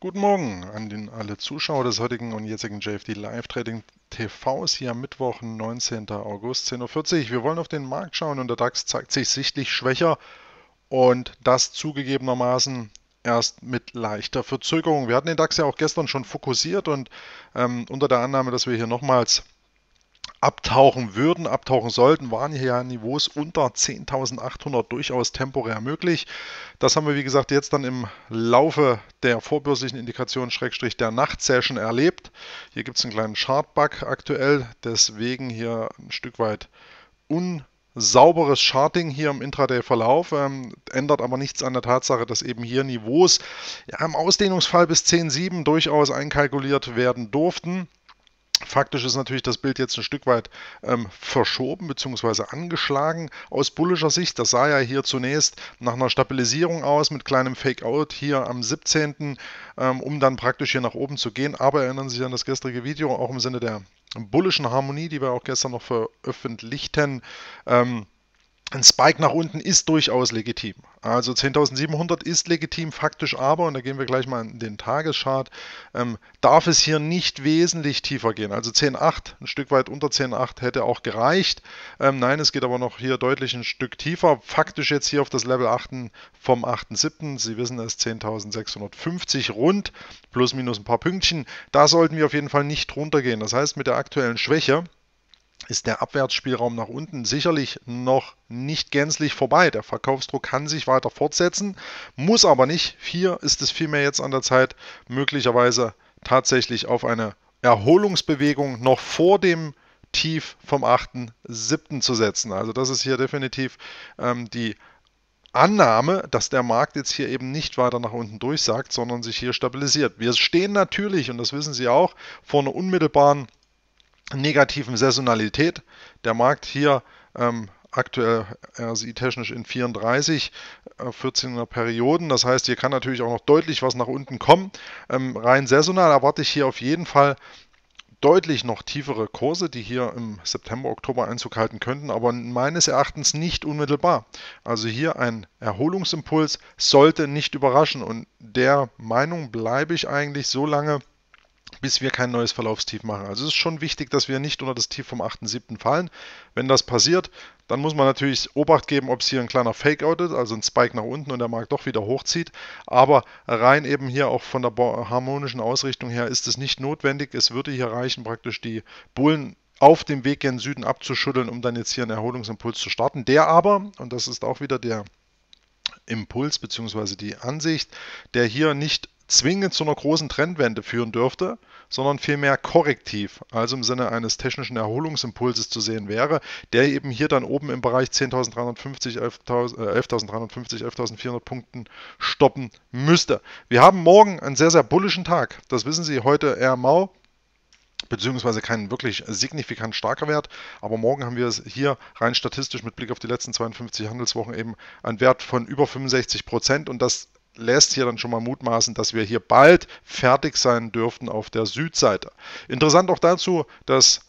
Guten Morgen an den, alle Zuschauer des heutigen und jetzigen JFD Live Trading TVs hier am Mittwoch, 19. August, 10.40 Uhr. Wir wollen auf den Markt schauen und der DAX zeigt sich sichtlich schwächer und das zugegebenermaßen erst mit leichter Verzögerung. Wir hatten den DAX ja auch gestern schon fokussiert und ähm, unter der Annahme, dass wir hier nochmals abtauchen würden, abtauchen sollten, waren hier ja Niveaus unter 10.800 durchaus temporär möglich. Das haben wir, wie gesagt, jetzt dann im Laufe der vorbörslichen Indikation Schrägstrich der Nachtsession erlebt. Hier gibt es einen kleinen Chartbug aktuell, deswegen hier ein Stück weit un sauberes Charting hier im Intraday-Verlauf, ähm, ändert aber nichts an der Tatsache, dass eben hier Niveaus ja, im Ausdehnungsfall bis 10,7 durchaus einkalkuliert werden durften. Faktisch ist natürlich das Bild jetzt ein Stück weit ähm, verschoben bzw. angeschlagen aus bullischer Sicht. Das sah ja hier zunächst nach einer Stabilisierung aus mit kleinem Fake-Out hier am 17., ähm, um dann praktisch hier nach oben zu gehen. Aber erinnern Sie sich an das gestrige Video, auch im Sinne der bullischen Harmonie, die wir auch gestern noch veröffentlichten. Ähm, ein Spike nach unten ist durchaus legitim. Also 10.700 ist legitim, faktisch aber, und da gehen wir gleich mal in den Tageschart, ähm, darf es hier nicht wesentlich tiefer gehen. Also 10.8, ein Stück weit unter 10.8 hätte auch gereicht. Ähm, nein, es geht aber noch hier deutlich ein Stück tiefer. Faktisch jetzt hier auf das Level 8 vom 8.7. Sie wissen es, 10.650 rund, plus minus ein paar Pünktchen. Da sollten wir auf jeden Fall nicht runtergehen. Das heißt, mit der aktuellen Schwäche, ist der Abwärtsspielraum nach unten sicherlich noch nicht gänzlich vorbei. Der Verkaufsdruck kann sich weiter fortsetzen, muss aber nicht. Hier ist es vielmehr jetzt an der Zeit, möglicherweise tatsächlich auf eine Erholungsbewegung noch vor dem Tief vom 8.7. zu setzen. Also das ist hier definitiv ähm, die Annahme, dass der Markt jetzt hier eben nicht weiter nach unten durchsagt, sondern sich hier stabilisiert. Wir stehen natürlich, und das wissen Sie auch, vor einer unmittelbaren negativen Saisonalität. Der Markt hier ähm, aktuell RSI-technisch äh, in 34, 14er äh, Perioden. Das heißt, hier kann natürlich auch noch deutlich was nach unten kommen. Ähm, rein saisonal erwarte ich hier auf jeden Fall deutlich noch tiefere Kurse, die hier im September, Oktober Einzug halten könnten, aber meines Erachtens nicht unmittelbar. Also hier ein Erholungsimpuls sollte nicht überraschen und der Meinung bleibe ich eigentlich so lange, bis wir kein neues Verlaufstief machen. Also es ist schon wichtig, dass wir nicht unter das Tief vom 8.7. fallen. Wenn das passiert, dann muss man natürlich Obacht geben, ob es hier ein kleiner Fakeout ist, also ein Spike nach unten und der Markt doch wieder hochzieht. Aber rein eben hier auch von der harmonischen Ausrichtung her ist es nicht notwendig. Es würde hier reichen, praktisch die Bullen auf dem Weg gen Süden abzuschütteln, um dann jetzt hier einen Erholungsimpuls zu starten. Der aber, und das ist auch wieder der Impuls bzw. die Ansicht, der hier nicht zwingend zu einer großen Trendwende führen dürfte, sondern vielmehr korrektiv, also im Sinne eines technischen Erholungsimpulses zu sehen wäre, der eben hier dann oben im Bereich 10.350, 11.350, 11.400 Punkten stoppen müsste. Wir haben morgen einen sehr, sehr bullischen Tag. Das wissen Sie, heute eher mau, beziehungsweise kein wirklich signifikant starker Wert. Aber morgen haben wir es hier rein statistisch mit Blick auf die letzten 52 Handelswochen eben einen Wert von über 65 Prozent und das lässt hier dann schon mal mutmaßen, dass wir hier bald fertig sein dürften auf der Südseite. Interessant auch dazu das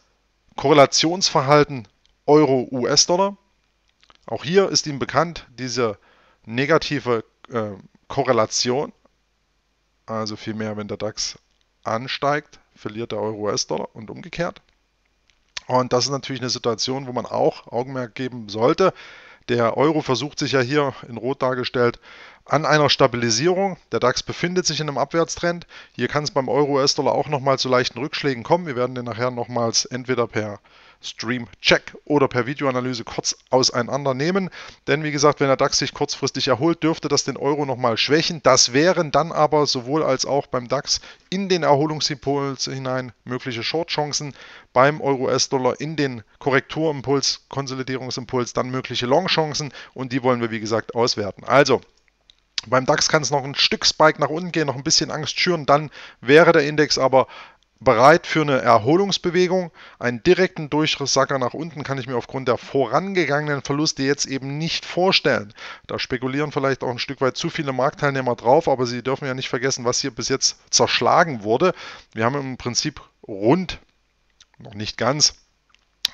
Korrelationsverhalten Euro-US-Dollar. Auch hier ist ihm bekannt diese negative äh, Korrelation. Also vielmehr, wenn der DAX ansteigt, verliert der Euro-US-Dollar und umgekehrt. Und das ist natürlich eine Situation, wo man auch Augenmerk geben sollte. Der Euro versucht sich ja hier in Rot dargestellt an einer Stabilisierung. Der DAX befindet sich in einem Abwärtstrend. Hier kann es beim Euro-US-Dollar auch nochmal zu leichten Rückschlägen kommen. Wir werden den nachher nochmals entweder per Stream Check oder per Videoanalyse kurz auseinandernehmen. Denn wie gesagt, wenn der DAX sich kurzfristig erholt, dürfte das den Euro nochmal schwächen. Das wären dann aber sowohl als auch beim DAX in den Erholungsimpuls hinein mögliche Short-Chancen. beim Euro-US-Dollar in den Korrekturimpuls, Konsolidierungsimpuls dann mögliche Long-Chancen. und die wollen wir wie gesagt auswerten. Also beim DAX kann es noch ein Stück Spike nach unten gehen, noch ein bisschen Angst schüren, dann wäre der Index aber bereit für eine Erholungsbewegung. Einen direkten Durchrisssacker nach unten kann ich mir aufgrund der vorangegangenen Verluste jetzt eben nicht vorstellen. Da spekulieren vielleicht auch ein Stück weit zu viele Marktteilnehmer drauf, aber sie dürfen ja nicht vergessen, was hier bis jetzt zerschlagen wurde. Wir haben im Prinzip rund, noch nicht ganz,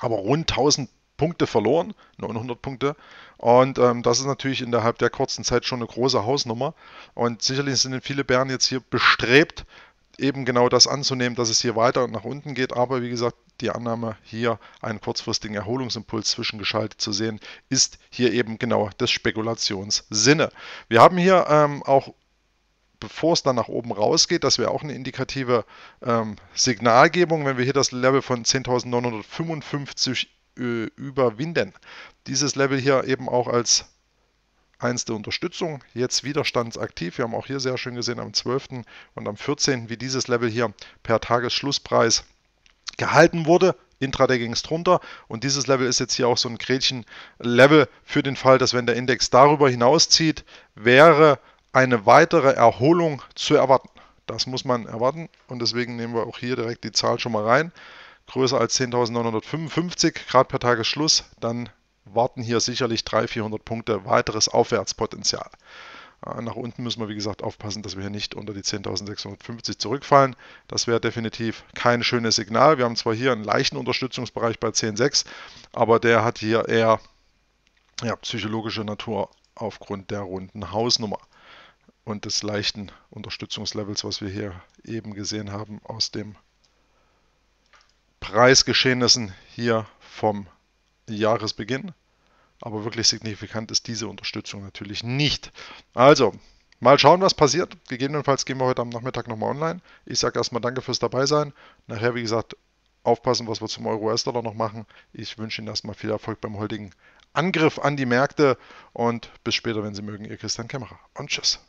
aber rund 1000 Punkte verloren, 900 Punkte. Und ähm, das ist natürlich innerhalb der kurzen Zeit schon eine große Hausnummer. Und sicherlich sind viele Bären jetzt hier bestrebt, eben genau das anzunehmen, dass es hier weiter nach unten geht. Aber wie gesagt, die Annahme, hier einen kurzfristigen Erholungsimpuls zwischengeschaltet zu sehen, ist hier eben genau das Spekulationssinne. Wir haben hier ähm, auch bevor es dann nach oben rausgeht, das wäre auch eine indikative ähm, Signalgebung, wenn wir hier das Level von 10.955 äh, überwinden. Dieses Level hier eben auch als eins der Unterstützung, jetzt widerstandsaktiv. Wir haben auch hier sehr schön gesehen am 12. und am 14., wie dieses Level hier per Tagesschlusspreis gehalten wurde. Intraday ging es drunter und dieses Level ist jetzt hier auch so ein Gretchen-Level für den Fall, dass wenn der Index darüber hinauszieht, wäre eine weitere Erholung zu erwarten. Das muss man erwarten und deswegen nehmen wir auch hier direkt die Zahl schon mal rein. Größer als 10.955 Grad per Tagesschluss, dann warten hier sicherlich 300, 400 Punkte weiteres Aufwärtspotenzial. Äh, nach unten müssen wir, wie gesagt, aufpassen, dass wir hier nicht unter die 10.650 zurückfallen. Das wäre definitiv kein schönes Signal. Wir haben zwar hier einen leichten Unterstützungsbereich bei 10.6, aber der hat hier eher ja, psychologische Natur aufgrund der runden Hausnummer und des leichten Unterstützungslevels, was wir hier eben gesehen haben aus den Preisgeschehnissen hier vom Jahresbeginn. Aber wirklich signifikant ist diese Unterstützung natürlich nicht. Also, mal schauen, was passiert. Gegebenenfalls gehen wir heute am Nachmittag nochmal online. Ich sage erstmal danke fürs Dabeisein. Nachher, wie gesagt, aufpassen, was wir zum Euro-US-Dollar noch machen. Ich wünsche Ihnen erstmal viel Erfolg beim heutigen Angriff an die Märkte und bis später, wenn Sie mögen, Ihr Christian Kämmerer. Und tschüss.